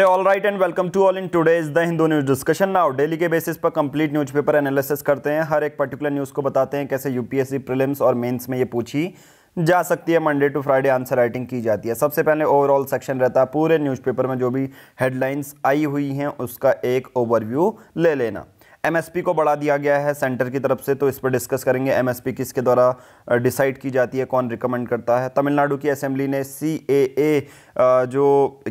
all right and welcome to all in today is the Hindu news discussion now daily के basis पर complete newspaper analysis करते हैं हर एक particular news को बताते हैं कैसे यूपीएससी प्रीलिम्स और मेंस में ये पूछी जा सकती है Monday to Friday answer writing की जाती है सबसे पहले ओवरऑल सेक्शन रहता है पूरे न्यूज़पेपर में जो भी हेडलाइंस आई हुई हैं उसका एक ओवरव्यू ले लेना एमएसपी को बढ़ा दिया गया है सेंटर की तरफ से तो इस पर डिस्कस करेंगे एमएसपी किसके द्वारा डिसाइड की जाती है कौन रिकमेंड करता है तमिलनाडु की असेंबली ने सी जो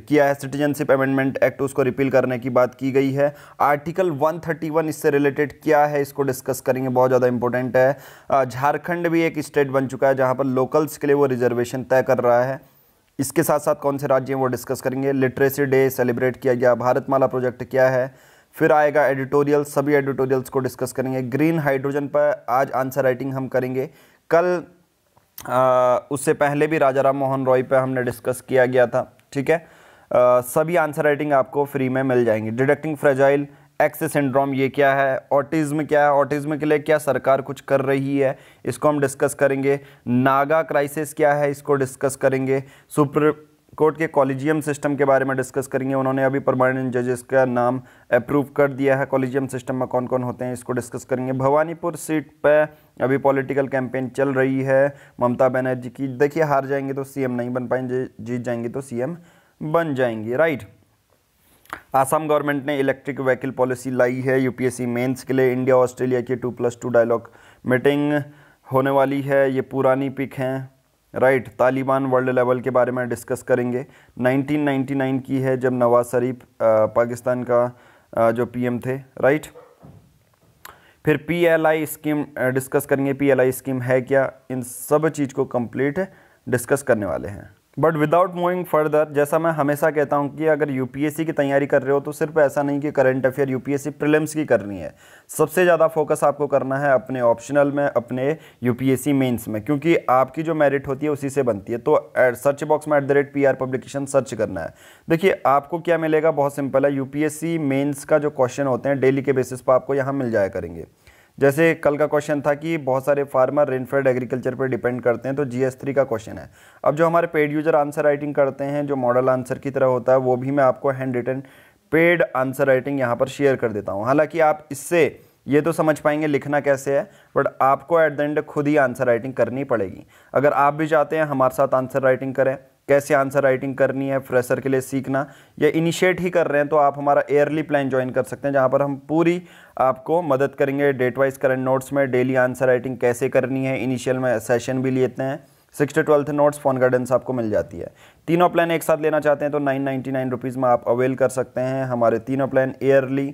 किया है सिटीजनशिप अमेंडमेंट एक्ट उसको रिपील करने की बात की गई है आर्टिकल 131 इससे रिलेटेड क्या है इसको डिस्कस करेंगे बहुत ज़्यादा इंपॉर्टेंट है झारखंड भी एक स्टेट बन चुका है जहाँ पर लोकल्स के लिए वो रिजर्वेशन तय कर रहा है इसके साथ साथ कौन से राज्य हैं वो डिस्कस करेंगे लिटरेसी डे सेलिब्रेट किया गया भारतमाला प्रोजेक्ट क्या है फिर आएगा एडिटोरियल सभी एडिटोरियल्स को डिस्कस करेंगे ग्रीन हाइड्रोजन पर आज आंसर राइटिंग हम करेंगे कल आ, उससे पहले भी राजा राम मोहन रॉय पर हमने डिस्कस किया गया था ठीक है आ, सभी आंसर राइटिंग आपको फ्री में मिल जाएंगी डिडक्टिंग फ्रेजाइल एक्स सिंड्रोम ये क्या है ऑटिज़्म क्या है ऑटिज़्म के लिए क्या सरकार कुछ कर रही है इसको हम डिस्कस करेंगे नागा क्राइसिस क्या है इसको डिस्कस करेंगे सुपर कोर्ट के कॉलेजियम सिस्टम के बारे में डिस्कस करेंगे उन्होंने अभी परमानेंट जजेस का नाम अप्रूव कर दिया है कॉलेजियम सिस्टम में कौन कौन होते हैं इसको डिस्कस करेंगे भवानीपुर सीट पर अभी पॉलिटिकल कैंपेन चल रही है ममता बनर्जी की देखिए हार जाएंगे तो सीएम नहीं बन पाएंगे जीत जाएंगे तो सीएम बन जाएंगे राइट आसाम गवर्नमेंट ने इलेक्ट्रिक व्हीकल पॉलिसी लाई है यूपीएससी मेन्स के लिए इंडिया ऑस्ट्रेलिया की two plus two dialogue meeting होने वाली है ये पुरानी पिक हैं राइट तालिबान वर्ल्ड लेवल के बारे में डिस्कस करेंगे 1999 की है जब नवाज शरीफ पाकिस्तान का आ, जो पीएम थे राइट फिर पीएलआई स्कीम डिस्कस करेंगे पीएलआई स्कीम है क्या इन सब चीज़ को कंप्लीट डिस्कस करने वाले हैं बट विदाउट मूविंग फर्दर जैसा मैं हमेशा कहता हूँ कि अगर यूपीएससी की तैयारी कर रहे हो तो सिर्फ ऐसा नहीं कि करंट अफेयर यूपीएससी प्रीलिम्स की करनी है सबसे ज़्यादा फोकस आपको करना है अपने ऑप्शनल में अपने यूपीएससी मेंस में क्योंकि आपकी जो मेरिट होती है उसी से बनती है तो सर्च बॉक्स में at the rate P publication search करना है देखिए आपको क्या मिलेगा बहुत सिंपल है यू मेन्स का जो क्वेश्चन होते हैं डेली के बेसिस पर आपको यहाँ मिल जाया करेंगे जैसे कल का क्वेश्चन था कि बहुत सारे फार्मर रेनफेड एग्रीकल्चर पर डिपेंड करते हैं तो जी एस थ्री का क्वेश्चन है अब जो हमारे पेड यूजर आंसर राइटिंग करते हैं जो मॉडल आंसर की तरह होता है वो भी मैं आपको hand written paid answer writing यहाँ पर शेयर कर देता हूँ हालाँकि आप इससे ये तो समझ पाएंगे लिखना कैसे है बट आपको एट द एंड खुद ही आंसर राइटिंग करनी पड़ेगी अगर आप भी चाहते हैं हमारे साथ आंसर राइटिंग करें कैसे आंसर राइटिंग करनी है फ्रेशर के लिए सीखना या इनिशिएट ही कर रहे हैं तो आप हमारा एयरली प्लान ज्वाइन कर सकते हैं जहाँ पर हम पूरी आपको मदद करेंगे डेट वाइज करंट नोट्स में डेली आंसर राइटिंग कैसे करनी है इनिशियल में सेशन भी लेते हैं six to twelfth notes phone guidance आपको मिल जाती है तीनों प्लान एक साथ लेना चाहते हैं तो नाइन नाइन्टी नाइन रुपीज़ में आप अवेल कर सकते हैं हमारे तीनों plan yearly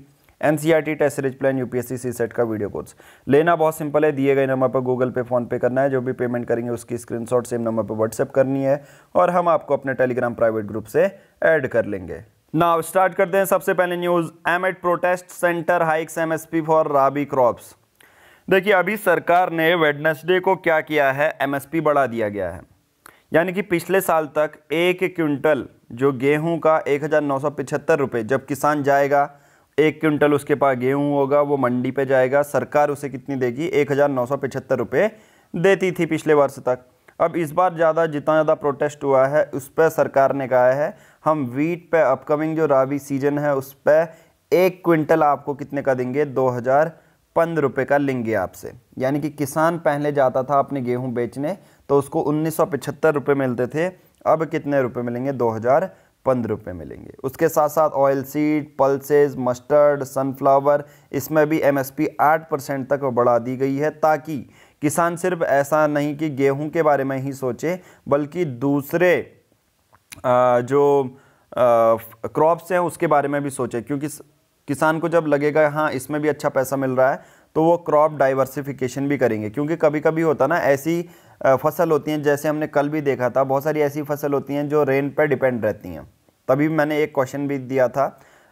N C R T test series plan U P S C CSAT का वीडियो कोर्स लेना बहुत सिंपल है दिए गए नंबर पर गूगल पे फोन पे करना है जो भी पेमेंट करेंगे उसकी स्क्रीनशॉट सेम नंबर पर व्हाट्सएप करनी है और हम आपको अपने टेलीग्राम प्राइवेट ग्रुप से ऐड कर लेंगे नाउ स्टार्ट करते हैं सबसे पहले news amid protest centre hikes MSP for rabi crops देखिए अभी सरकार ने वेडनेसडे को क्या किया है एमएसपी बढ़ा दिया गया है यानी कि पिछले साल तक एक क्विंटल जो गेहूं का एक हज़ार नौ सौ पिछहत्तर रुपये जब किसान जाएगा एक क्विंटल उसके पास गेहूं होगा वो मंडी पे जाएगा सरकार उसे कितनी देगी एक हज़ार नौ सौ पिछहत्तर रुपये देती थी पिछले वर्ष तक अब इस बार ज़्यादा जितना ज़्यादा प्रोटेस्ट हुआ है उस पर सरकार ने कहा है हम वीट पे अपकमिंग जो रावी सीजन है उस पर एक क्विंटल आपको कितने का देंगे दो हज़ार पंद्रह रुपये का लेंगे आपसे यानी कि किसान पहले जाता था अपने गेहूं बेचने तो उसको उन्नीस सौ पचहत्तर रुपये मिलते थे अब कितने रुपए मिलेंगे दो हज़ार पंद्रह रुपये मिलेंगे उसके साथ साथ oil seed pulses mustard sunflower इसमें भी पी आठ परसेंट तक बढ़ा दी गई है ताकि किसान सिर्फ ऐसा नहीं कि गेहूं के बारे में ही सोचे बल्कि दूसरे जो क्रॉप्स हैं उसके बारे में भी सोचें क्योंकि किसान को जब लगेगा हाँ इसमें भी अच्छा पैसा मिल रहा है तो वो क्रॉप डाइवर्सिफिकेशन भी करेंगे क्योंकि कभी कभी होता ना ऐसी फसल होती हैं जैसे हमने कल भी देखा था बहुत सारी ऐसी फसल होती हैं जो रेन पर डिपेंड रहती हैं तभी मैंने एक क्वेश्चन भी दिया था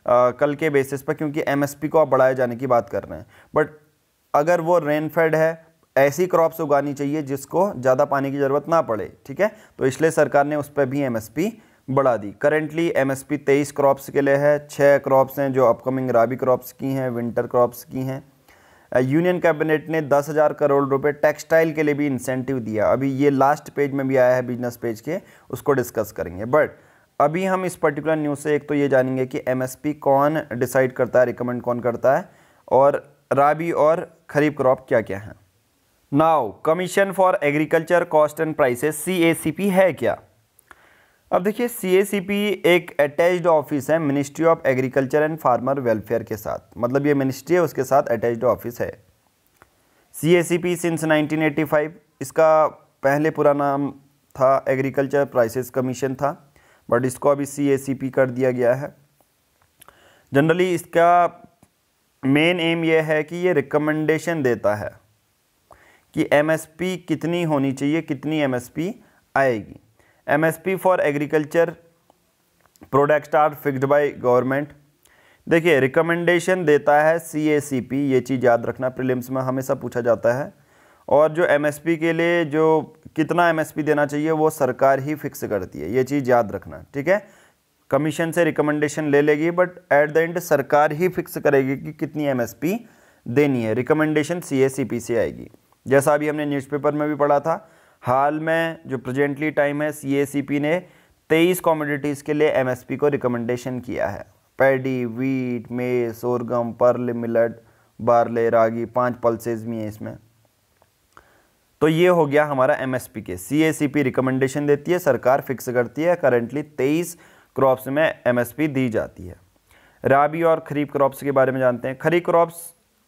आ, कल के बेसिस पर क्योंकि एमएसपी को आप बढ़ाए जाने की बात कर रहे हैं बट अगर वो रेन फेड है ऐसी क्रॉप्स उगानी चाहिए जिसको ज़्यादा पानी की ज़रूरत ना पड़े ठीक है तो इसलिए सरकार ने उस पर भी एमएसपी बढ़ा दी करेंटली एमएसपी तेईस क्रॉप्स के लिए है छः क्रॉप्स हैं जो अपकमिंग राबी क्रॉप्स की हैं विंटर क्रॉप्स की हैं यूनियन कैबिनेट ने दस हज़ार करोड़ रुपए टेक्सटाइल के लिए भी इंसेंटिव दिया अभी ये लास्ट पेज में भी आया है बिजनेस पेज के उसको डिस्कस करेंगे बट अभी हम इस पर्टिकुलर न्यूज़ से एक तो ये जानेंगे कि एम कौन डिसाइड करता है रिकमेंड कौन करता है और राबी और खरीफ क्रॉप क्या क्या हैं now commission for agriculture cost and prices C है क्या अब देखिए सी एक अटैच्ड ऑफिस है ministry of agriculture and farmer welfare के साथ मतलब ये मिनिस्ट्री है उसके साथ अटैच्ड ऑफिस है C A C P since nineteen eighty five इसका पहले पूरा नाम था एग्रीकल्चर प्राइसेस कमीशन था बट इसको अभी सी ए सी पी कर दिया गया है जनरली इसका मेन एम ये है कि ये रिकमेंडेशन देता है कि एमएसपी कितनी होनी चाहिए कितनी एमएसपी आएगी MSP for agriculture product are fixed by government देखिए रिकमेंडेशन देता है सी ए सी पी ये चीज़ याद रखना प्रिलिम्स में हमेशा पूछा जाता है और जो एमएसपी के लिए जो कितना एमएसपी देना चाहिए वो सरकार ही फिक्स करती है ये चीज़ याद रखना ठीक है कमीशन से रिकमेंडेशन ले लेगी बट एट द एंड सरकार ही फिक्स करेगी कि कितनी एमएसपी देनी है recommendation C A C P से आएगी जैसा अभी हमने न्यूज़पेपर में भी पढ़ा था हाल में जो प्रेजेंटली टाइम है सी ने तेईस कॉमोडिटीज़ के लिए एमएसपी को रिकमेंडेशन किया है paddy wheat maize sorghum pearl millet barley ragi पांच पल्सेज भी हैं इसमें तो ये हो गया हमारा एमएसपी के सीएसीपी रिकमेंडेशन देती है सरकार फिक्स करती है करेंटली तेईस क्रॉप्स में एमएसपी दी जाती है राबी और खरीफ क्रॉप्स के बारे में जानते हैं खरीफ क्रॉप्स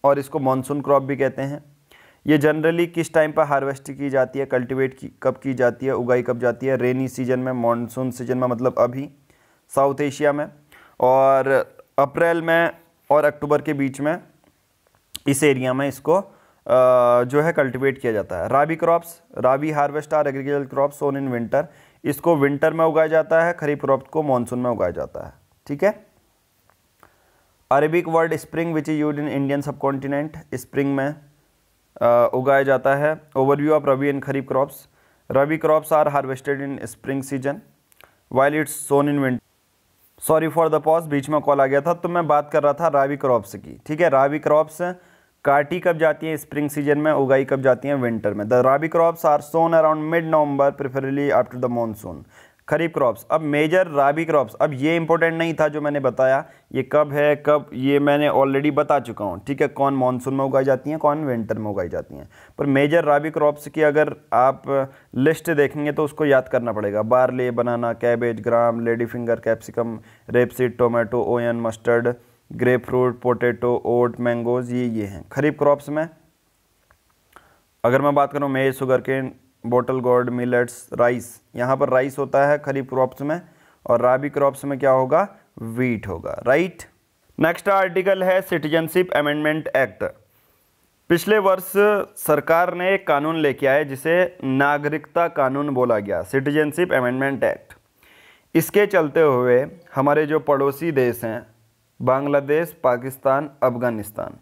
और इसको मानसून क्रॉप भी कहते हैं ये जनरली किस टाइम पर हार्वेस्ट की जाती है कल्टिवेट की कब की जाती है उगाई कब जाती है रेनी सीजन में मानसून सीजन में मतलब अभी साउथ एशिया में और अप्रैल में और अक्टूबर के बीच में इस एरिया में इसको जो है कल्टिवेट किया जाता है rabi crops rabi harvest are agriculture crops sown in winter इसको विंटर में उगाया जाता है खरीफ क्रॉप को मानसून में उगाया जाता है ठीक है Arabic world spring which is use in Indian subcontinent spring में उगाया जाता है overview of rabi and kharif crops rabi crops are harvested in spring season while it's sown in winter sorry for the pause बीच में कॉल आ गया था तो मैं बात कर रहा था रावी क्रॉप्स की ठीक है रावी क्रॉप्स काटी कब जाती हैं स्प्रिंग सीजन में उगाई कब जाती हैं विंटर में the rabi crops are sown around mid November preferably after the monsoon kharif crops अब मेजर राबी क्रॉप्स अब ये इंपॉर्टेंट नहीं था जो मैंने बताया ये कब है कब ये मैंने ऑलरेडी बता चुका हूँ ठीक है कौन मानसून में उगाई जाती हैं कौन विंटर में उगाई जाती हैं पर मेजर राबी क्रॉप्स की अगर आप लिस्ट देखेंगे तो उसको याद करना पड़ेगा barley banana cabbage gram lady finger capsicum rapeseed tomato onion mustard grapefruit potato oat mangoes ये ये हैं खरीफ क्रॉप्स में अगर मैं बात करूँ maize sugarcane bottle gourd millets rice यहाँ पर राइस होता है खरीफ क्रॉप्स में और राबी क्रॉप्स में क्या होगा वीट होगा राइट नेक्स्ट आर्टिकल है सिटीजनशिप अमेंडमेंट एक्ट पिछले वर्ष सरकार ने एक कानून लेके आए जिसे नागरिकता कानून बोला गया सिटीजनशिप अमेंडमेंट एक्ट इसके चलते हुए हमारे जो पड़ोसी देश हैं बांग्लादेश पाकिस्तान अफगानिस्तान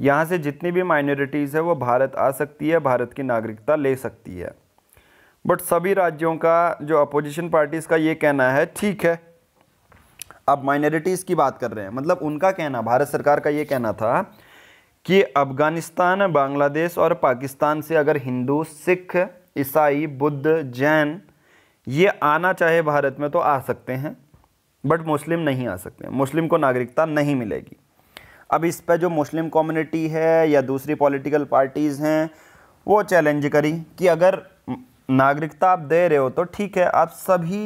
यहाँ से जितनी भी माइनॉरिटीज़ है वो भारत आ सकती है भारत की नागरिकता ले सकती है बट सभी राज्यों का जो अपोजिशन पार्टीज़ का ये कहना है ठीक है अब माइनॉरिटीज़ की बात कर रहे हैं मतलब उनका कहना भारत सरकार का ये कहना था कि अफ़गानिस्तान बांग्लादेश और पाकिस्तान से अगर हिंदू सिख ईसाई बुद्ध जैन ये आना चाहे भारत में तो आ सकते हैं बट मुस्लिम नहीं आ सकते मुस्लिम को नागरिकता नहीं मिलेगी अब इस पर जो मुस्लिम कम्युनिटी है या दूसरी पॉलिटिकल पार्टीज़ हैं वो चैलेंज करी कि अगर नागरिकता आप दे रहे हो तो ठीक है आप सभी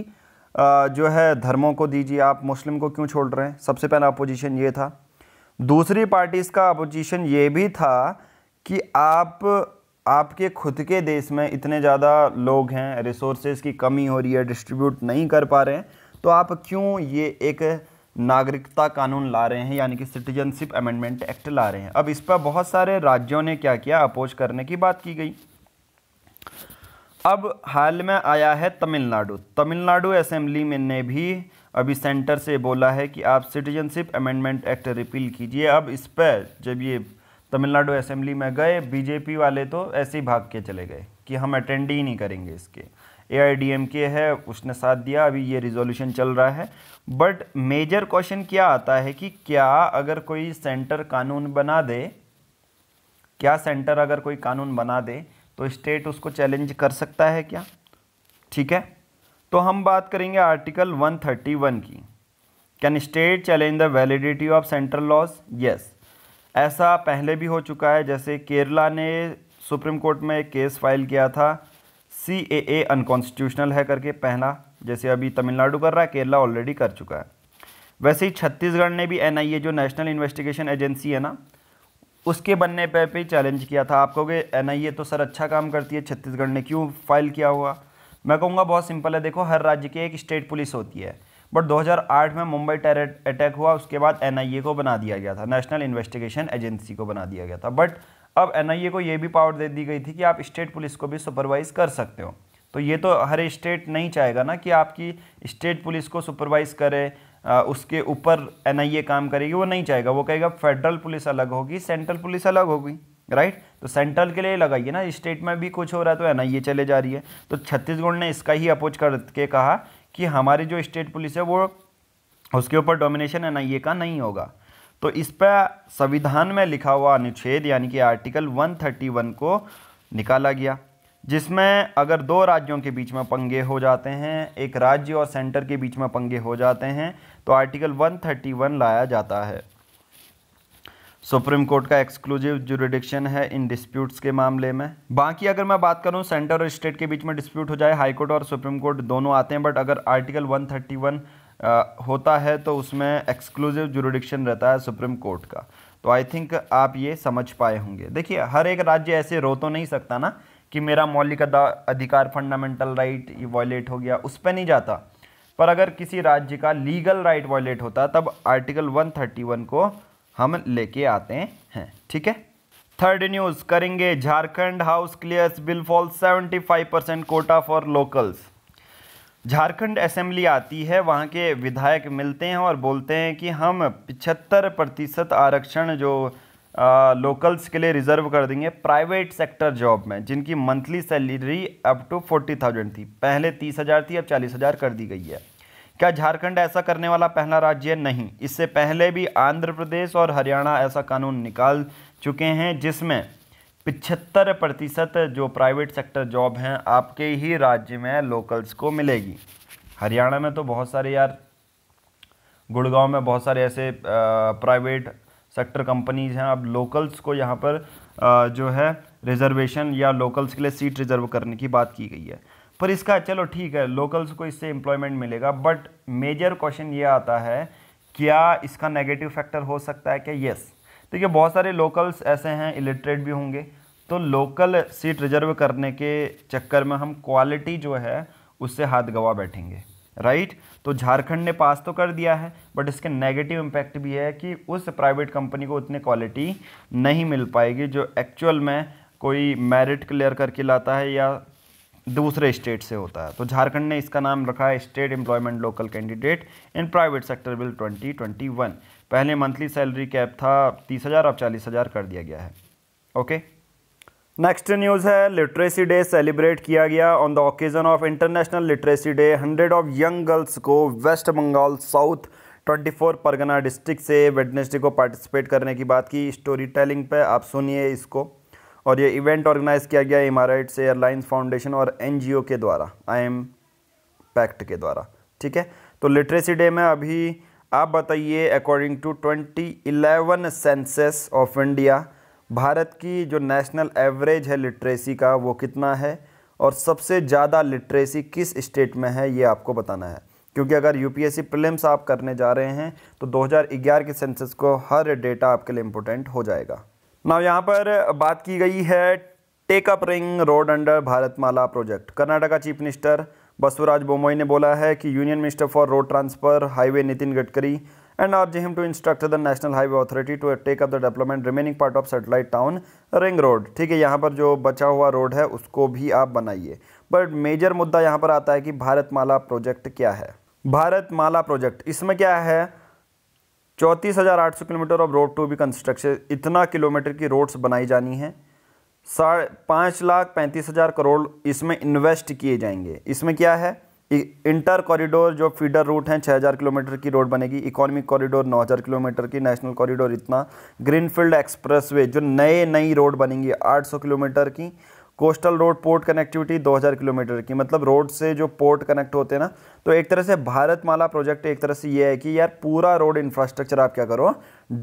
जो है धर्मों को दीजिए आप मुस्लिम को क्यों छोड़ रहे हैं सबसे पहला अपोजिशन ये था दूसरी पार्टीज़ का अपोजिशन ये भी था कि आप आपके खुद के देश में इतने ज़्यादा लोग हैं रिसोर्सेज की कमी हो रही है डिस्ट्रीब्यूट नहीं कर पा रहे हैं तो आप क्यों ये एक नागरिकता कानून ला रहे हैं यानी कि सिटीजनशिप अमेंडमेंट एक्ट ला रहे हैं अब इस पर बहुत सारे राज्यों ने क्या किया अपोज करने की बात की गई अब हाल में आया है तमिलनाडु तमिलनाडु असेंबली में ने भी अभी सेंटर से बोला है कि आप सिटीजनशिप अमेंडमेंट एक्ट रिपील कीजिए अब इस पर जब ये तमिलनाडु असेंबली में गए बीजेपी वाले तो ऐसे ही भाग के चले गए कि हम अटेंड ही नहीं करेंगे इसके ए है उसने साथ दिया अभी ये रिजोल्यूशन चल रहा है बट मेजर क्वेश्चन क्या आता है कि क्या अगर कोई सेंटर कानून बना दे क्या सेंटर अगर कोई कानून बना दे तो स्टेट उसको चैलेंज कर सकता है क्या ठीक है तो हम बात करेंगे आर्टिकल 131 की can state challenge the validity of central laws yes ऐसा पहले भी हो चुका है जैसे केरला ने सुप्रीम कोर्ट में एक केस फाइल किया था सी ए ए अनकॉन्स्टिट्यूशनल है करके पहला जैसे अभी तमिलनाडु कर रहा है केरला ऑलरेडी कर चुका है वैसे ही छत्तीसगढ़ ने भी ए जो नेशनल इन्वेस्टिगेशन एजेंसी है ना उसके बनने पर भी चैलेंज किया था आप कहोगे ए तो सर अच्छा काम करती है छत्तीसगढ़ ने क्यों फाइल किया हुआ मैं कहूँगा बहुत सिंपल है देखो हर राज्य की एक स्टेट पुलिस होती है बट 2008 में मुंबई टेरर अटैक हुआ उसके बाद एनआईए को बना दिया गया था नेशनल इन्वेस्टिगेशन एजेंसी को बना दिया गया था बट अब एनआईए को ये भी पावर दे दी गई थी कि आप स्टेट पुलिस को भी सुपरवाइज कर सकते हो तो ये तो हर स्टेट नहीं चाहेगा ना कि आपकी स्टेट पुलिस को सुपरवाइज करे उसके ऊपर एनआईए काम करेगी वो नहीं चाहेगा वो कहेगा फेडरल पुलिस अलग होगी सेंट्रल पुलिस अलग होगी राइट तो सेंट्रल के लिए लगाइए ना स्टेट में भी कुछ हो रहा है तो एनआईए चले जा रही है तो छत्तीसगढ़ ने इसका ही अपोज करके कहा कि हमारी जो स्टेट पुलिस है वो उसके ऊपर डोमिनेशन एनआईए का नहीं होगा तो इस पर संविधान में लिखा हुआ अनुच्छेद यानी कि आर्टिकल 131 को निकाला गया जिसमें अगर दो राज्यों के बीच में पंगे हो जाते हैं एक राज्य और सेंटर के बीच में पंगे हो जाते हैं तो आर्टिकल 131 लाया जाता है सुप्रीम कोर्ट का एक्सक्लूसिव जुरिडिक्शन है इन डिस्प्यूट्स के मामले में बाकी अगर मैं बात करूं सेंटर और स्टेट के बीच में डिस्प्यूट हो जाए हाई कोर्ट और सुप्रीम कोर्ट दोनों आते हैं बट अगर आर्टिकल 131 होता है तो उसमें एक्सक्लूसिव जुरिडिक्शन रहता है सुप्रीम कोर्ट का तो आई थिंक आप ये समझ पाए होंगे देखिए हर एक राज्य ऐसे रो तो नहीं सकता ना कि मेरा मौलिक अधिकार फंडामेंटल राइट ये वॉयलेट हो गया उस पर नहीं जाता पर अगर किसी राज्य का लीगल राइट वॉयलेट होता तब आर्टिकल 131 को हम लेके आते हैं ठीक है थर्ड न्यूज़ करेंगे Jharkhand house clears bill fall 75 percent quota for locals Jharkhand assembly आती है वहाँ के विधायक मिलते हैं और बोलते हैं कि हम पिछहत्तर प्रतिशत आरक्षण जो आ, लोकल्स के लिए रिजर्व कर देंगे प्राइवेट सेक्टर जॉब में जिनकी monthly salary up to forty thousand थी पहले तीस हज़ार थी अब चालीस हज़ार कर दी गई है क्या झारखंड ऐसा करने वाला पहला राज्य नहीं इससे पहले भी आंध्र प्रदेश और हरियाणा ऐसा कानून निकाल चुके हैं जिसमें पिछहत्तर प्रतिशत जो प्राइवेट सेक्टर जॉब हैं आपके ही राज्य में लोकल्स को मिलेगी हरियाणा में तो बहुत सारे यार गुड़गांव में बहुत सारे ऐसे प्राइवेट सेक्टर कंपनीज हैं अब लोकल्स को यहाँ पर आ, जो है रिजर्वेशन या लोकल्स के लिए सीट रिजर्व करने की बात की गई है पर इसका चलो ठीक है लोकल्स को इससे एम्प्लॉयमेंट मिलेगा बट मेजर क्वेश्चन ये आता है क्या इसका नेगेटिव फैक्टर हो सकता है क्या यस देखिए बहुत सारे लोकल्स ऐसे हैं इलिटरेट भी होंगे तो लोकल सीट रिजर्व करने के चक्कर में हम क्वालिटी जो है उससे हाथ गवा बैठेंगे राइट तो झारखंड ने पास तो कर दिया है बट इसके नेगेटिव इम्पैक्ट भी है कि उस प्राइवेट कंपनी को उतनी क्वालिटी नहीं मिल पाएगी जो एक्चुअल में कोई मेरिट क्लियर करके लाता है या दूसरे स्टेट से होता है तो झारखंड ने इसका नाम रखा है state employment local candidate in private sector bill 2021 पहले मंथली सैलरी कैप था तीस हज़ार अब चालीस हज़ार कर दिया गया है ओके नेक्स्ट न्यूज़ है लिटरेसी डे सेलिब्रेट किया गया on the occasion of international literacy day hundred of young girls को वेस्ट बंगाल साउथ 24 परगना डिस्ट्रिक्ट से वेडनेसडे को पार्टिसिपेट करने की बात की स्टोरी टेलिंग पे आप सुनिए इसको और ये इवेंट ऑर्गेनाइज किया गया इमाराइट्स एयरलाइंस फाउंडेशन और एन के द्वारा आई एम पैक्ट के द्वारा ठीक है तो लिटरेसी डे में अभी आप बताइए according to twenty eleven census of India Bharat की जो नेशनल एवरेज है लिटरेसी का वो कितना है और सबसे ज़्यादा लिटरेसी किस स्टेट में है ये आपको बताना है क्योंकि अगर यूपीएससी प्रीलिम्स आप करने जा रहे हैं तो 2011 के सेंसस को हर डेटा आपके लिए इम्पोर्टेंट हो जाएगा ना यहाँ पर बात की गई है take up ring road under Bharatmala project Karnataka chief minister Basavaraj Bommai ने बोला है कि union minister for road transfer highway Nitin Gadkari and आर him to instruct the national highway authority to take up the development remaining part of satellite town ring road ठीक है यहाँ पर जो बचा हुआ रोड है उसको भी आप बनाइए बट मेजर मुद्दा यहाँ पर आता है कि भारत माला प्रोजेक्ट क्या है भारत माला प्रोजेक्ट इसमें क्या है चौंतीस हज़ार आठ सौ kilometre of road to be construction इतना किलोमीटर की रोड्स बनाई जानी है साढ़े पाँच लाख पैंतीस हज़ार करोड़ इसमें इन्वेस्ट किए जाएंगे इसमें क्या है इंटर कॉरिडोर जो फीडर रूट हैं 6000 किलोमीटर की रोड बनेगी इकोनॉमिक कॉरिडोर 9000 किलोमीटर की नेशनल कॉरिडोर इतना ग्रीनफील्ड एक्सप्रेसवे जो नए नई रोड बनेंगी 800 किलोमीटर की coastal road port connectivity 2000 kilometre की मतलब रोड से जो पोर्ट कनेक्ट होते हैं ना तो एक तरह से भारत माला प्रोजेक्ट एक तरह से ये है कि यार पूरा रोड इंफ्रास्ट्रक्चर आप क्या करो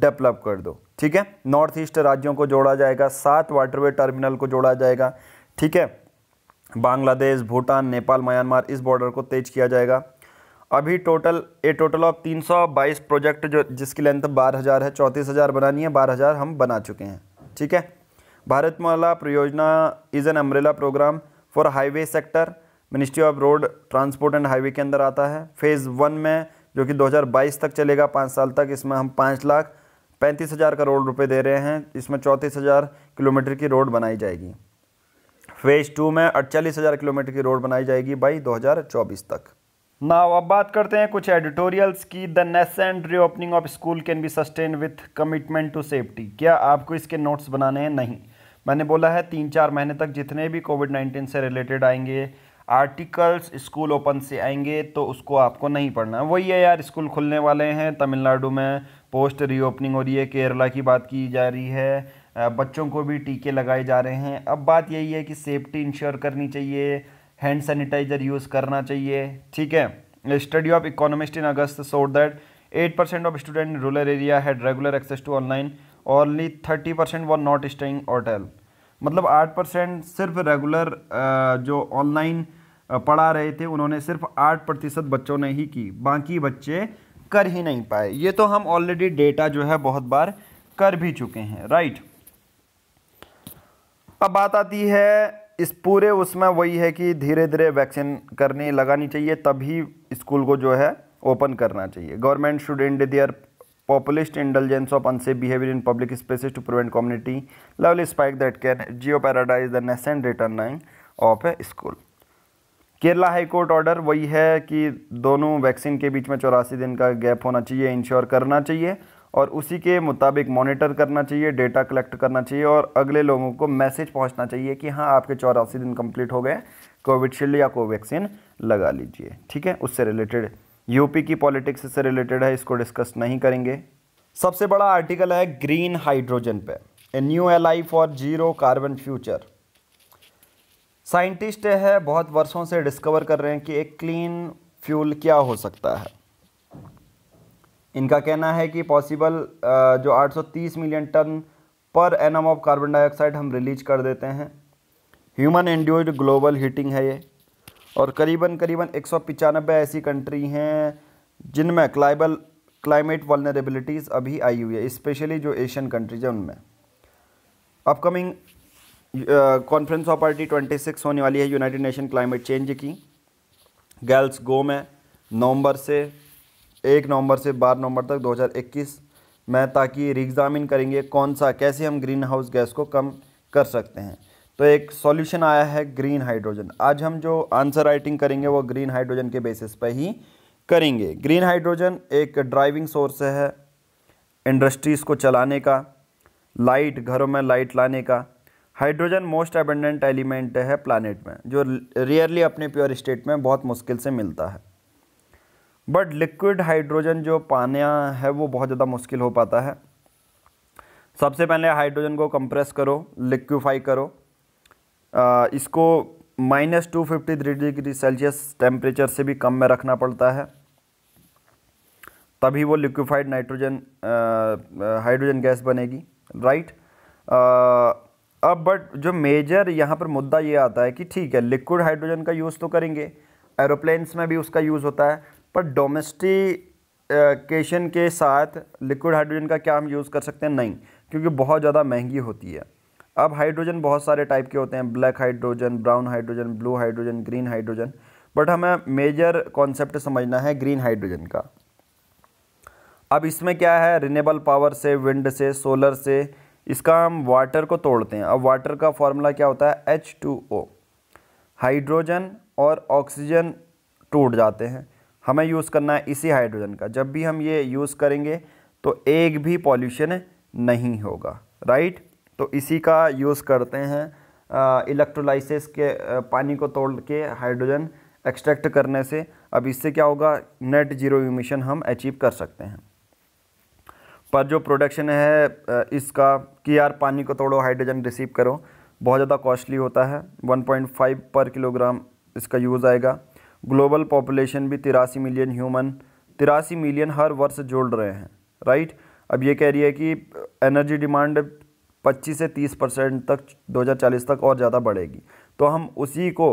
डेवलप कर दो ठीक है नॉर्थ ईस्ट राज्यों को जोड़ा जाएगा सात वाटरवे टर्मिनल को जोड़ा जाएगा ठीक है बांग्लादेश भूटान नेपाल म्यांमार इस बॉर्डर को तेज किया जाएगा अभी total a total of 322 project जो जिसकी लेंथ बारह हज़ार है चौंतीस हज़ार बनानी है बारह हज़ार हम बना चुके हैं ठीक है भारतमाला परियोजना is an umbrella programme for highway sector ministry of road transport and highway के अंदर आता है फेज़ वन में जो कि 2022 तक चलेगा पाँच साल तक इसमें हम पाँच लाख पैंतीस हज़ार करोड़ रुपए दे रहे हैं इसमें चौंतीस हज़ार किलोमीटर की रोड बनाई जाएगी फेज़ टू में अड़चालीस हज़ार किलोमीटर की रोड बनाई जाएगी बाई 2024 तक ना अब बात करते हैं कुछ एडिटोरियल्स की the nascent reopening of school can be sustain with commitment to safety क्या आपको इसके नोट्स बनाने हैं नहीं मैंने बोला है तीन चार महीने तक जितने भी कोविड नाइन्टीन से रिलेटेड आएंगे आर्टिकल्स स्कूल ओपन से आएंगे तो उसको आपको नहीं पढ़ना वही है यार स्कूल खुलने वाले हैं तमिलनाडु में पोस्ट रीओपनिंग हो रही है केरला की बात की जा रही है बच्चों को भी टीके लगाए जा रहे हैं अब बात यही है कि सेफ्टी इंश्योर करनी चाहिए हैंड सैनिटाइज़र यूज़ करना चाहिए ठीक है study of economist in August showed that eight percent of student rural area had regular access to online only thirty percent were not staying hotel मतलब आठ परसेंट सिर्फ regular जो ऑनलाइन पढ़ा रहे थे उन्होंने सिर्फ आठ प्रतिशत बच्चों ने ही की बाकी बच्चे कर ही नहीं पाए ये तो हम ऑलरेडी डेटा जो है बहुत बार कर भी चुके हैं राइट अब बात आती है इस पूरे उसमें वही है कि धीरे धीरे वैक्सीन करने लगानी चाहिए तभी स्कूल को जो है ओपन करना चाहिए government should end their populist indulgence of unsafe behavior in public spaces to prevent community level spike that can geoparadise the nascent returning of a school Kerala high court order वही है कि दोनों vaccine के बीच में चौरासी दिन का गैप होना चाहिए इंश्योर करना चाहिए और उसी के मुताबिक मॉनिटर करना चाहिए डेटा कलेक्ट करना चाहिए और अगले लोगों को मैसेज पहुंचना चाहिए कि हाँ आपके चौरासी दिन कंप्लीट हो गए कोविडशील्ड या कोवैक्सीन लगा लीजिए ठीक है उससे रिलेटेड यूपी की पॉलिटिक्स से रिलेटेड है इसको डिस्कस नहीं करेंगे सबसे बड़ा आर्टिकल है ग्रीन हाइड्रोजन पे a new ally for zero carbon future scientist है बहुत वर्षों से डिस्कवर कर रहे हैं कि एक क्लीन फ्यूल क्या हो सकता है इनका कहना है कि पॉसिबल जो 830 million tonne per annum of carbon dioxide हम रिलीज कर देते हैं ह्यूमन इंड्यूड ग्लोबल हीटिंग है ये और करीबन करीबन एक ऐसी कंट्री हैं जिनमें क्लाइबल क्लाइमेट वालनरेबिलिटीज़ अभी आई हुई है स्पेशली जो एशियन कंट्रीज हैं उनमें अपकमिंग कॉन्फ्रेंस ऑफ पार्टी 26 होने वाली है यूनाइटेड नेशन क्लाइमेट चेंज की गर्ल्स गो में नवंबर से एक नवंबर से बारह नवंबर तक 2021 में ताकि रिग्जामिन करेंगे कौन सा कैसे हम ग्रीन हाउस गैस को कम कर सकते हैं तो एक सॉल्यूशन आया है ग्रीन हाइड्रोजन आज हम जो आंसर राइटिंग करेंगे वो ग्रीन हाइड्रोजन के बेसिस पर ही करेंगे ग्रीन हाइड्रोजन एक ड्राइविंग सोर्स है इंडस्ट्रीज़ को चलाने का लाइट घरों में लाइट लाने का हाइड्रोजन मोस्ट एबेंडेंट एलिमेंट है प्लानट में जो रेयरली अपने प्योर स्टेट में बहुत मुश्किल से मिलता है बट लिक्विड हाइड्रोजन जो पाना है वो बहुत ज़्यादा मुश्किल हो पाता है सबसे पहले हाइड्रोजन को कंप्रेस करो लिक्विफाई करो इसको minus two fifty three degree Celsius temperature से भी कम में रखना पड़ता है तभी वो लिक्विफाइड नाइट्रोजन हाइड्रोजन गैस बनेगी राइट अब बट जो मेजर यहाँ पर मुद्दा ये आता है कि ठीक है लिक्विड हाइड्रोजन का यूज़ तो करेंगे एरोप्लेन्स में भी उसका यूज़ होता है पर डोमेस्टिकेशन के साथ लिक्विड हाइड्रोजन का क्या हम यूज़ कर सकते हैं नहीं क्योंकि बहुत ज़्यादा महंगी होती है अब हाइड्रोजन बहुत सारे टाइप के होते हैं black hydrogen brown hydrogen blue hydrogen green hydrogen but हमें मेजर कॉन्सेप्ट समझना है ग्रीन हाइड्रोजन का अब इसमें क्या है रिनेबल पावर से विंड से सोलर से इसका हम वाटर को तोड़ते हैं अब वाटर का फॉर्मूला क्या होता है एच टू ओ हाइड्रोजन और ऑक्सीजन टूट जाते हैं हमें यूज़ करना है इसी हाइड्रोजन का जब भी हम ये यूज़ करेंगे तो एक भी पॉल्यूशन नहीं होगा राइट तो इसी का यूज़ करते हैं इलेक्ट्रोलाइसिस के पानी को तोड़ के हाइड्रोजन एक्सट्रैक्ट करने से अब इससे क्या होगा नेट जीरो इमिशन हम अचीव कर सकते हैं पर जो प्रोडक्शन है इसका कि यार पानी को तोड़ो हाइड्रोजन रिसीव करो बहुत ज़्यादा कॉस्टली होता है 1.5 पर किलोग्राम इसका यूज़ आएगा ग्लोबल पॉपुलेशन भी तिरासी मिलियन ह्यूमन तिरासी मिलियन हर वर्ष जोड़ रहे हैं राइट अब ये कह रही है कि एनर्जी डिमांड 25 से 30 परसेंट तक 2040 तक और ज़्यादा बढ़ेगी तो हम उसी को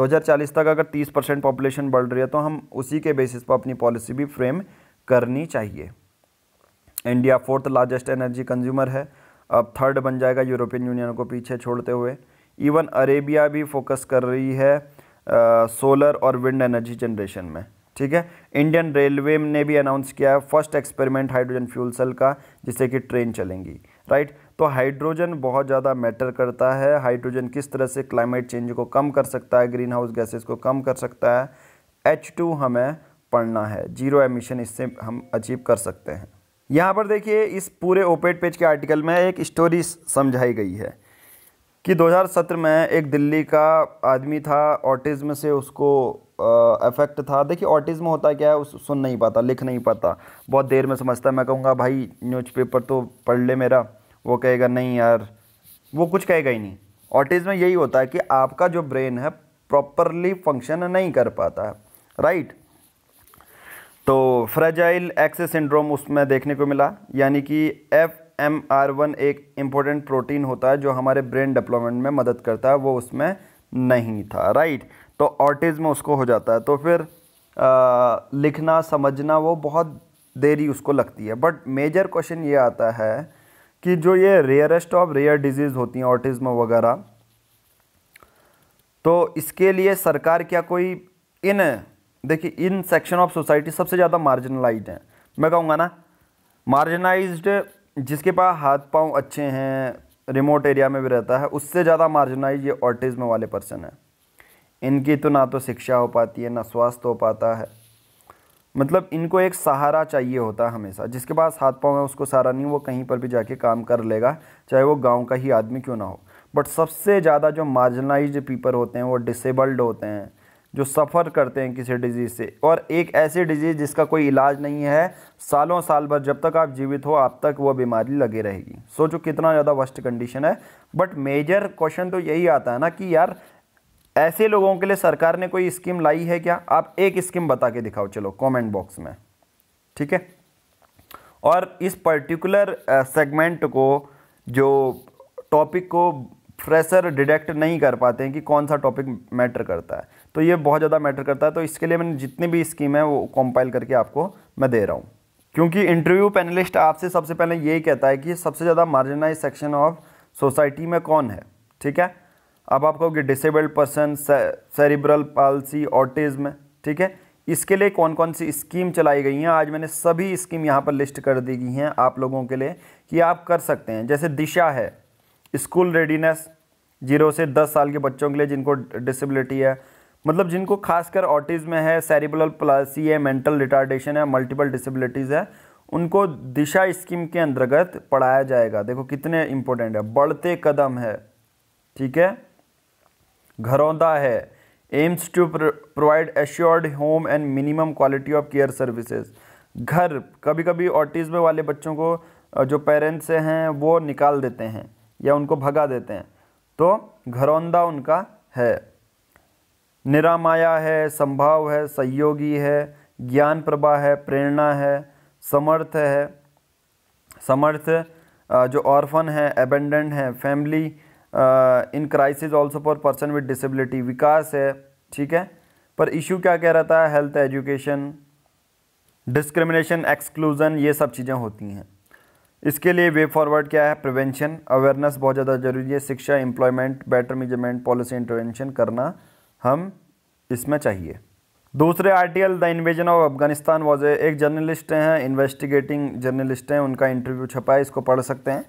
2040 तक अगर 30 परसेंट पॉपुलेशन बढ़ रही है तो हम उसी के बेसिस पर अपनी पॉलिसी भी फ्रेम करनी चाहिए India fourth largest energy consumer है अब थर्ड बन जाएगा यूरोपियन यूनियन को पीछे छोड़ते हुए इवन अरेबिया भी फोकस कर रही है सोलर और विंड एनर्जी जनरेशन में ठीक है इंडियन रेलवे ने भी अनाउंस किया है first experiment hydrogen fuel cell का जिससे कि ट्रेन चलेंगी राइट तो हाइड्रोजन बहुत ज़्यादा मैटर करता है हाइड्रोजन किस तरह से क्लाइमेट चेंज को कम कर सकता है ग्रीन हाउस गैसेज को कम कर सकता है एच टू हमें पढ़ना है जीरो एमिशन इससे हम अचीव कर सकते हैं यहाँ पर देखिए इस पूरे ओपेड पेज के आर्टिकल में एक स्टोरी समझाई गई है कि 2017 में एक दिल्ली का आदमी था ऑटिज़्म से उसको अफेक्ट था देखिए ऑटिज़्म होता क्या है उस सुन नहीं पाता लिख नहीं पाता बहुत देर में समझता है मैं कहूँगा भाई न्यूज़पेपर तो पढ़ ले मेरा वो कहेगा नहीं यार वो कुछ कहेगा ही नहीं ऑटिज़ में यही होता है कि आपका जो ब्रेन है प्रॉपरली फंक्शन नहीं कर पाता है राइट तो फ्रेजाइल एक्सेस सिंड्रोम उसमें देखने को मिला यानी कि एफ एम आर वन एक इम्पोर्टेंट प्रोटीन होता है जो हमारे ब्रेन डेवलपमेंट में मदद करता है वो उसमें नहीं था राइट तो ऑटिज़्म उसको हो जाता है तो फिर आ, लिखना समझना वो बहुत देरी उसको लगती है बट मेजर क्वेश्चन ये आता है कि जो ये रेयरेस्ट ऑफ रेयर डिजीज़ होती हैं ऑटिज़्म वगैरह तो इसके लिए सरकार क्या कोई इन देखिए इन सेक्शन ऑफ सोसाइटी सबसे ज़्यादा मार्जिनलाइज हैं मैं कहूँगा ना मार्जिनाइज्ड जिसके पास हाथ पांव अच्छे हैं रिमोट एरिया में भी रहता है उससे ज़्यादा मार्जिनाइज ये ऑटिज़्म वाले पर्सन हैं इनकी तो ना तो शिक्षा हो पाती है ना स्वास्थ्य हो पाता है मतलब इनको एक सहारा चाहिए होता है हमेशा जिसके पास हाथ पाँव है उसको सहारा नहीं वो कहीं पर भी जाके काम कर लेगा चाहे वो गांव का ही आदमी क्यों ना हो बट सबसे ज़्यादा जो मार्जिनलाइज पीपल होते हैं वो डिसेबल्ड होते हैं जो सफ़र करते हैं किसी डिजीज़ से और एक ऐसी डिजीज़ जिसका कोई इलाज नहीं है सालों साल भर जब तक आप जीवित हो आप तक वो बीमारी लगी रहेगी सोचो कितना ज़्यादा वर्स्ट कंडीशन है बट मेजर क्वेश्चन तो यही आता है ना कि यार ऐसे लोगों के लिए सरकार ने कोई स्कीम लाई है क्या आप एक स्कीम बता के दिखाओ चलो कमेंट बॉक्स में ठीक है और इस पर्टिकुलर सेगमेंट को जो टॉपिक को फ्रेशर डिडेक्ट नहीं कर पाते हैं कि कौन सा टॉपिक मैटर करता है तो ये बहुत ज़्यादा मैटर करता है तो इसके लिए मैंने जितनी भी स्कीम है वो कंपाइल करके आपको मैं दे रहा हूँ क्योंकि इंटरव्यू पैनलिस्ट आपसे सबसे पहले यही कहता है कि सबसे ज़्यादा मार्जिनाइज सेक्शन ऑफ सोसाइटी में कौन है ठीक है अब आप कहोगे disabled person cerebral palsy autism ठीक है इसके लिए कौन कौन सी स्कीम चलाई गई हैं आज मैंने सभी स्कीम यहाँ पर लिस्ट कर दी गई हैं आप लोगों के लिए कि आप कर सकते हैं जैसे दिशा है स्कूल रेडीनेस जीरो से दस साल के बच्चों के लिए जिनको डिसेबिलिटी है मतलब जिनको खासकर ऑटिज़्म है सेरिबुलर प्लासी है मेंटल रिटार्डेशन है मल्टीपल डिसेबिलिटीज़ है उनको दिशा स्कीम के अंतर्गत पढ़ाया जाएगा देखो कितने इम्पोर्टेंट है बढ़ते कदम है ठीक है घरौंदा है aims to provide assured home and minimum quality of care services घर कभी कभी ऑटिज्म वाले बच्चों को जो पेरेंट्स हैं वो निकाल देते हैं या उनको भगा देते हैं तो घरौंदा उनका है निरामाया है संभाव है सहयोगी है ज्ञान प्रभा है प्रेरणा है समर्थ है समर्थ जो ऑर्फन है एबेंडेंट है family in crisis also for person with disability Vikaas है ठीक है पर इशू क्या कह रहा था हेल्थ एजुकेशन डिस्क्रिमिनेशन एक्सक्लूज़न ये सब चीज़ें होती हैं इसके लिए वे फॉरवर्ड क्या है प्रिवेंशन अवेयरनेस बहुत ज़्यादा जरूरी है शिक्षा employment better measurement policy intervention करना हम इसमें चाहिए दूसरे article the invasion of Afghanistan was एक जर्नलिस्ट हैं इन्वेस्टिगेटिंग जर्नलिस्ट हैं उनका इंटरव्यू छपा है इसको पढ़ सकते हैं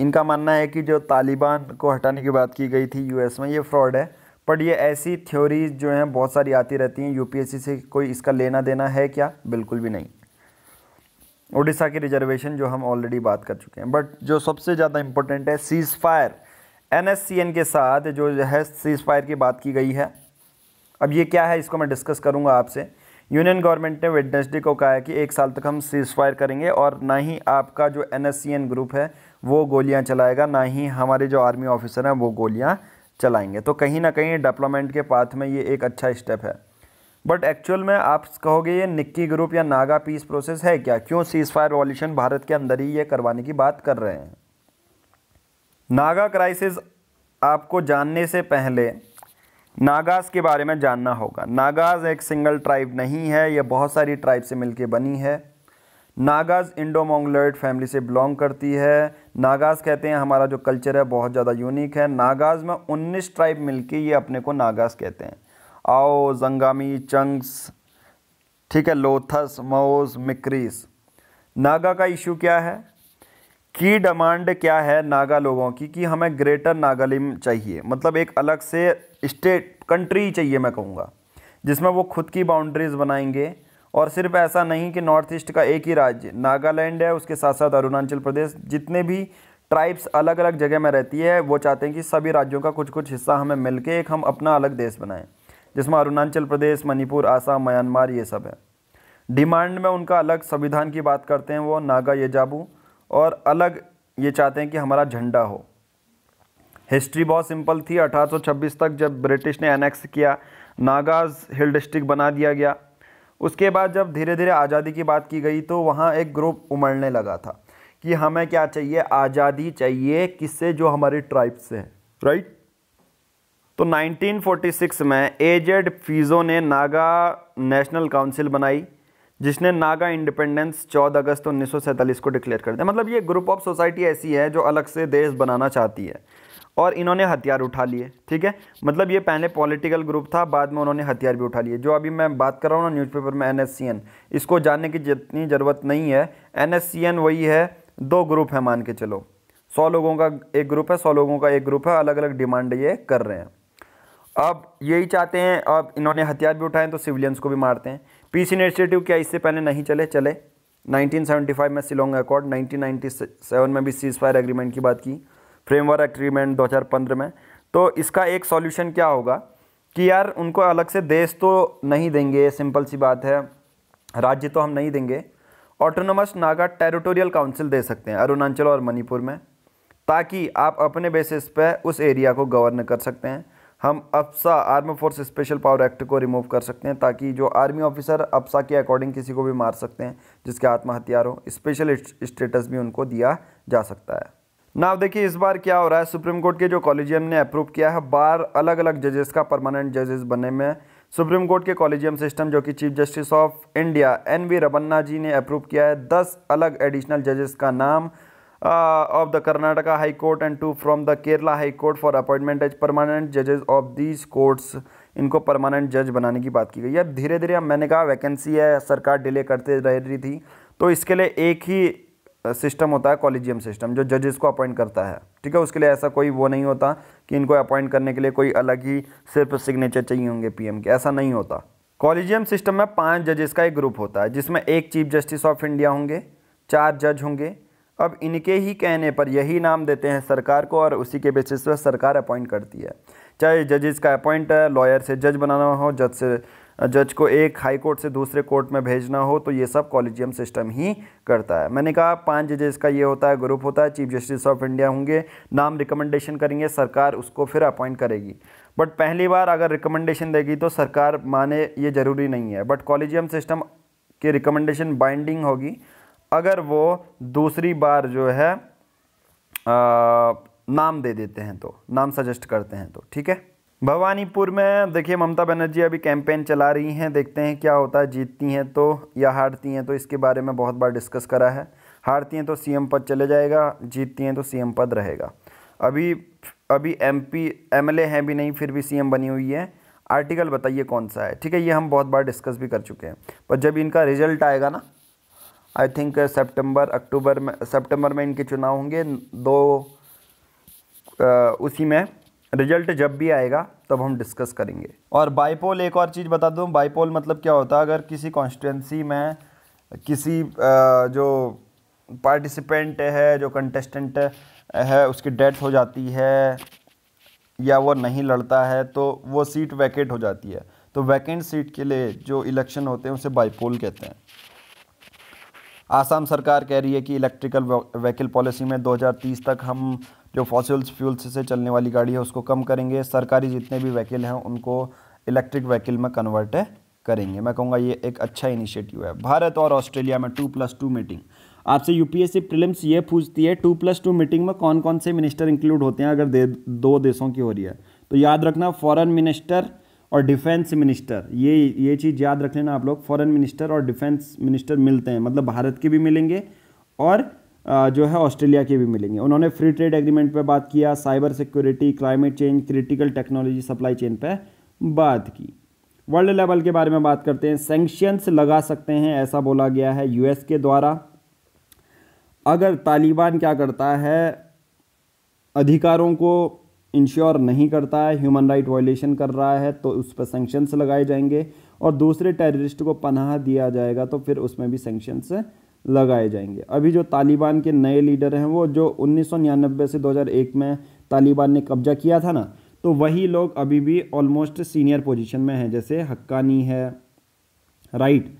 इनका मानना है कि जो तालिबान को हटाने की बात की गई थी यूएस में ये फ्रॉड है बट ये ऐसी थ्योरीज जो हैं बहुत सारी आती रहती हैं यूपीएससी से कोई इसका लेना देना है क्या बिल्कुल भी नहीं उड़ीसा की रिजर्वेशन जो हम ऑलरेडी बात कर चुके हैं बट जो सबसे ज़्यादा इम्पोर्टेंट है सीज़ फायर एन के साथ जो है सीज़ फायर की बात की गई है अब ये क्या है इसको मैं डिस्कस करूँगा आपसे यूनियन गवर्नमेंट ने वेडनेसडे को कहा है कि एक साल तक हम सीज़ फायर करेंगे और ना ही आपका जो एन ग्रुप है वो गोलियां चलाएगा ना ही हमारे जो आर्मी ऑफिसर हैं वो गोलियां चलाएंगे तो कहीं ना कहीं डेवलपमेंट के पाथ में ये एक अच्छा स्टेप है बट एक्चुअल में आप कहोगे ये निक्की ग्रुप या नागा पीस प्रोसेस है क्या क्यों सीज फायर वॉल्यूशन भारत के अंदर ही ये करवाने की बात कर रहे हैं नागा क्राइसिस आपको जानने से पहले नागास के बारे में जानना होगा नागास एक सिंगल ट्राइब नहीं है यह बहुत सारी ट्राइब से मिलकर बनी है नागाज इंडो मोंगलर्ड फैमिली से बिलोंग करती है नागाज कहते हैं हमारा जो कल्चर है बहुत ज़्यादा यूनिक है नागाज में उन्नीस ट्राइब मिलकर ये अपने को नागाज कहते हैं आओ जंगामी चंग्स ठीक है लोथस मोज मिक्रीस नागा का इशू क्या है की डिमांड क्या है नागा लोगों की कि हमें ग्रेटर नागालैंड चाहिए मतलब एक अलग से स्टेट कंट्री चाहिए मैं कहूँगा जिसमें वो खुद की बाउंड्रीज़ बनाएंगे और सिर्फ ऐसा नहीं कि नॉर्थ ईस्ट का एक ही राज्य नागालैंड है उसके साथ साथ अरुणाचल प्रदेश जितने भी ट्राइब्स अलग अलग जगह में रहती है वो चाहते हैं कि सभी राज्यों का कुछ कुछ हिस्सा हमें मिल के एक हम अपना अलग देश बनाएं जिसमें अरुणाचल प्रदेश मणिपुर आसाम म्यांमार ये सब है डिमांड में उनका अलग संविधान की बात करते हैं वो नागा येजाबू और अलग ये चाहते हैं कि हमारा झंडा हो हिस्ट्री बहुत सिंपल थी 1826 तक जब ब्रिटिश ने एनेक्स किया नागाज हिल डिस्ट्रिक्ट बना दिया गया उसके बाद जब धीरे धीरे आज़ादी की बात की गई तो वहाँ एक ग्रुप उमड़ने लगा था कि हमें क्या चाहिए आज़ादी चाहिए किससे जो हमारे ट्राइब से हैं राइट तो 1946 में एजेड फीजो ने नागा नेशनल काउंसिल बनाई जिसने नागा इंडिपेंडेंस 14 अगस्त उन्नीस को डिक्लेयर कर दिया मतलब ये ग्रुप ऑफ सोसाइटी ऐसी है जो अलग से देश बनाना चाहती है और इन्होंने हथियार उठा लिए ठीक है मतलब ये पहले पॉलिटिकल ग्रुप था बाद में उन्होंने हथियार भी उठा लिए जो अभी मैं बात कर रहा हूँ ना न्यूज़पेपर में एन इसको जानने की जितनी ज़रूरत नहीं है एन वही है दो ग्रुप है मान के चलो सौ लोगों का एक ग्रुप है सौ लोगों का एक ग्रुप है अलग अलग डिमांड ये कर रहे हैं अब यही चाहते हैं अब इन्होंने हथियार भी उठाए तो सिविलियंस को भी मारते हैं पीस इनिशिएटिव क्या इससे पहले नहीं चले चले 1975 में सिलोंग अकॉर्ड 1997 में भी सीज़ फायर एग्रीमेंट की बात की फ्रेमवर्क एग्रीमेंट 2015 में तो इसका एक सॉल्यूशन क्या होगा कि यार उनको अलग से देश तो नहीं देंगे सिंपल सी बात है राज्य तो हम नहीं देंगे ऑटोनोमस नागा टेरिटोरियल काउंसिल दे सकते हैं अरुणाचल और मणिपुर में ताकि आप अपने बेसिस पे उस एरिया को गवर्न कर सकते हैं हम AFSPA arm force special power act को रिमूव कर सकते हैं ताकि जो आर्मी ऑफिसर अफसा के अकॉर्डिंग किसी को भी मार सकते हैं जिसके आत्महत्या हो स्पेशल स्टेटस भी उनको दिया जा सकता है ना देखिए इस बार क्या हो रहा है सुप्रीम कोर्ट के जो कॉलेजियम ने अप्रूव किया है बार अलग अलग जजेस का परमानेंट जजेस बनने में सुप्रीम कोर्ट के कॉलेजियम सिस्टम जो कि chief justice of India N V Ramana ji ने अप्रूव किया है दस अलग एडिशनल जजेस का नाम of the Karnataka high court and two from the Kerala high court for appointment as permanent जजेस ऑफ दीज कोर्ट्स इनको परमानेंट जज बनाने की बात की गई है धीरे धीरे मैंने कहा वैकेंसी है सरकार डिले करते रह रही थी तो इसके लिए एक ही सिस्टम होता है कॉलेजियम सिस्टम जो जजेस को अपॉइंट करता है ठीक है उसके लिए ऐसा कोई वो नहीं होता कि इनको अपॉइंट करने के लिए कोई अलग ही सिर्फ सिग्नेचर चाहिए होंगे पीएम के ऐसा नहीं होता कॉलेजियम सिस्टम में पांच जजेस का एक ग्रुप होता है जिसमें एक चीफ जस्टिस ऑफ इंडिया होंगे चार जज होंगे अब इनके ही कहने पर यही नाम देते हैं सरकार को और उसी के बेसिस पर सरकार अपॉइंट करती है चाहे जजेस का अपॉइंट है लॉयर से जज बनाना हो जज से जज को एक हाई कोर्ट से दूसरे कोर्ट में भेजना हो तो ये सब कॉलेजियम सिस्टम ही करता है मैंने कहा पांच जजेस का ये होता है ग्रुप होता है चीफ जस्टिस ऑफ इंडिया होंगे नाम रिकमेंडेशन करेंगे सरकार उसको फिर अपॉइंट करेगी बट पहली बार अगर रिकमेंडेशन देगी तो सरकार माने ये ज़रूरी नहीं है बट कॉलेजियम सिस्टम की रिकमेंडेशन बाइंडिंग होगी अगर वो दूसरी बार जो है आ, नाम दे देते हैं तो नाम सजेस्ट करते हैं तो ठीक है भवानीपुर में देखिए ममता बनर्जी अभी कैंपेन चला रही हैं देखते हैं क्या होता है जीतती हैं तो या हारती हैं तो इसके बारे में बहुत बार डिस्कस करा है हारती हैं तो सीएम पद चले जाएगा जीतती हैं तो सीएम पद रहेगा अभी अभी एमपी एमएलए हैं भी नहीं फिर भी सीएम बनी हुई है आर्टिकल बताइए कौन सा है ठीक है ये हम बहुत बार डिस्कस भी कर चुके हैं पर जब इनका रिजल्ट आएगा ना आई थिंक सेप्टेम्बर अक्टूबर में सेप्टेम्बर में इनके चुनाव होंगे दो आ, उसी में रिजल्ट जब भी आएगा तब हम डिस्कस करेंगे और बाईपोल एक और चीज़ बता दूँ बाईपोल मतलब क्या होता है अगर किसी कॉन्स्टिट्यूंसी में किसी जो पार्टिसिपेंट है जो कंटेस्टेंट है उसकी डेथ हो जाती है या वो नहीं लड़ता है तो वो सीट वैकेट हो जाती है तो वैकेंट सीट के लिए जो इलेक्शन होते हैं उसे बाईपोल कहते हैं आसाम सरकार कह रही है कि इलेक्ट्रिकल व्हीकल पॉलिसी में 2030 तक हम जो फॉसिल्स फ्यूल्स से चलने वाली गाड़ी है उसको कम करेंगे सरकारी जितने भी व्हीकल हैं उनको इलेक्ट्रिक व्हीकल में कन्वर्ट करेंगे मैं कहूँगा ये एक अच्छा इनिशिएटिव है भारत और ऑस्ट्रेलिया में टू प्लस टू मीटिंग आपसे यूपीएससी प्रीलिम्स ये पूछती है टू प्लस टू मीटिंग में कौन कौन से मिनिस्टर इंक्लूड होते हैं अगर दे, दो देशों की हो रही है तो याद रखना फॉरेन मिनिस्टर और डिफेंस मिनिस्टर ये ये चीज़ याद रख लेना आप लोग फॉरन मिनिस्टर और डिफेंस मिनिस्टर मिलते हैं मतलब भारत के भी मिलेंगे और जो है ऑस्ट्रेलिया के भी मिलेंगे उन्होंने फ्री ट्रेड एग्रीमेंट पर बात किया cyber security climate change critical technology supply chain पर बात की वर्ल्ड लेवल के बारे में बात करते हैं सेंक्शंस लगा सकते हैं ऐसा बोला गया है यूएस के द्वारा अगर तालिबान क्या करता है अधिकारों को इंश्योर नहीं करता है ह्यूमन राइट वायलेशन कर रहा है तो उस पर सेंक्शंस लगाए जाएंगे और दूसरे टेररिस्ट को पनाह दिया जाएगा तो फिर उसमें भी सेंक्शंस लगाए जाएंगे अभी जो तालिबान के नए लीडर हैं वो जो उन्नीस से 2001 में तालिबान ने कब्जा किया था ना तो वही लोग अभी भी ऑलमोस्ट सीनियर पोजीशन में हैं जैसे हक्कानी है राइट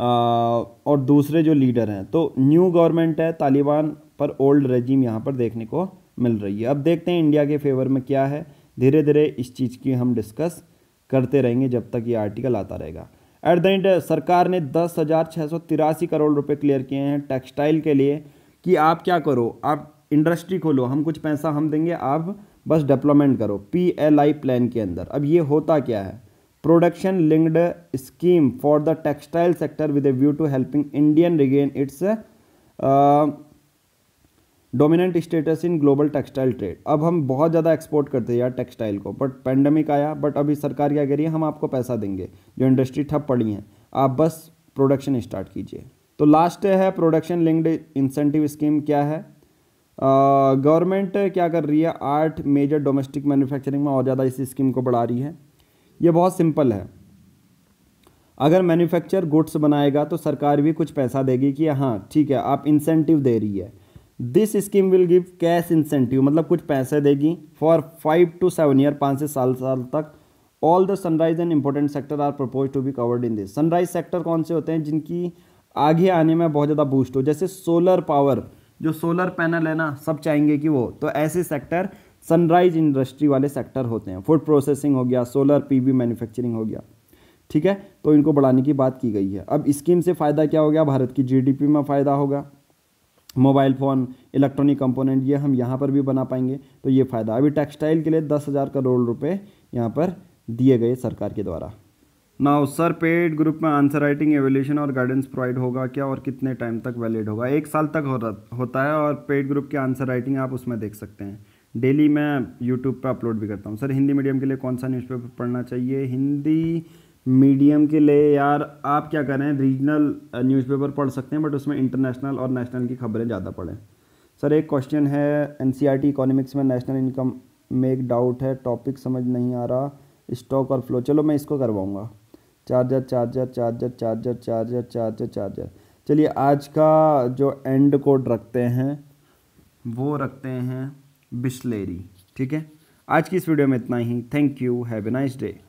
आ, और दूसरे जो लीडर हैं तो न्यू गवर्नमेंट है तालिबान पर ओल्ड रजीम यहाँ पर देखने को मिल रही है अब देखते हैं इंडिया के फेवर में क्या है धीरे धीरे इस चीज़ की हम डिस्कस करते रहेंगे जब तक ये आर्टिकल आता रहेगा एट द एंड सरकार ने दस हज़ार छः सौ तिरासी करोड़ रुपए क्लियर किए हैं टेक्सटाइल के लिए कि आप क्या करो आप इंडस्ट्री खोलो हम कुछ पैसा हम देंगे आप बस डेवलपमेंट करो पी एल प्लान के अंदर अब ये होता क्या है production linked scheme for the textile sector with a view to helping Indian regain its dominant status in global textile trade अब हम बहुत ज़्यादा एक्सपोर्ट करते हैं यार टेक्सटाइल को बट पैंडमिक आया बट अभी सरकार क्या करिए हम आपको पैसा देंगे जो इंडस्ट्री ठप पड़ी है आप बस प्रोडक्शन स्टार्ट कीजिए तो लास्ट है प्रोडक्शन लिंक्ड इंसेंटिव स्कीम क्या है गवर्नमेंट क्या कर रही है आठ मेजर डोमेस्टिक मैन्युफैक्चरिंग में और ज़्यादा इस स्कीम को बढ़ा रही है ये बहुत सिंपल है अगर मैन्युफैक्चर गुड्स बनाएगा तो सरकार भी कुछ पैसा देगी कि हाँ ठीक है आप इंसेंटिव दे रही है this scheme will give cash incentive मतलब कुछ पैसे देगी for five to seven year पाँच से साल साल तक all the sunrise and important sector are proposed to be covered in this sunrise sector कौन से होते हैं जिनकी आगे आने में बहुत ज़्यादा बूस्ट हो जैसे सोलर पावर जो सोलर पैनल है ना सब चाहेंगे कि वो तो ऐसे सेक्टर सनराइज इंडस्ट्री वाले सेक्टर होते हैं फूड प्रोसेसिंग हो गया सोलर पी वी मैन्युफैक्चरिंग हो गया ठीक है तो इनको बढ़ाने की बात की गई है अब स्कीम से फ़ायदा क्या हो गया भारत की जी डी पी में फ़ायदा होगा मोबाइल फ़ोन इलेक्ट्रॉनिक कंपोनेंट ये हम यहाँ पर भी बना पाएंगे तो ये फ़ायदा अभी टेक्सटाइल के लिए दस हज़ार करोड़ रुपये यहाँ पर दिए गए सरकार के द्वारा ना सर पेड ग्रुप में आंसर राइटिंग एवेल्यूशन और गाइडेंस प्रोवाइड होगा क्या और कितने टाइम तक वैलिड होगा एक साल तक हो होता है और पेड ग्रुप के आंसर राइटिंग आप उसमें देख सकते हैं डेली मैं यूट्यूब पर अपलोड भी करता हूँ सर हिंदी मीडियम के लिए कौन सा न्यूज़पेपर पढ़ना चाहिए हिंदी मीडियम के लिए यार आप क्या करें रीजनल न्यूज़पेपर uh, पढ़ सकते हैं बट उसमें इंटरनेशनल और नेशनल की खबरें ज़्यादा पढ़ें सर एक क्वेश्चन है एन इकोनॉमिक्स e में नेशनल इनकम में एक डाउट है टॉपिक समझ नहीं आ रहा स्टॉक और फ्लो चलो मैं इसको करवाऊँगा charger charger charger charger charger charger charger चलिए आज का जो एंड कोड रखते हैं वो रखते हैं बिस्लेरी ठीक है आज की इस वीडियो में इतना ही thank you have a nice day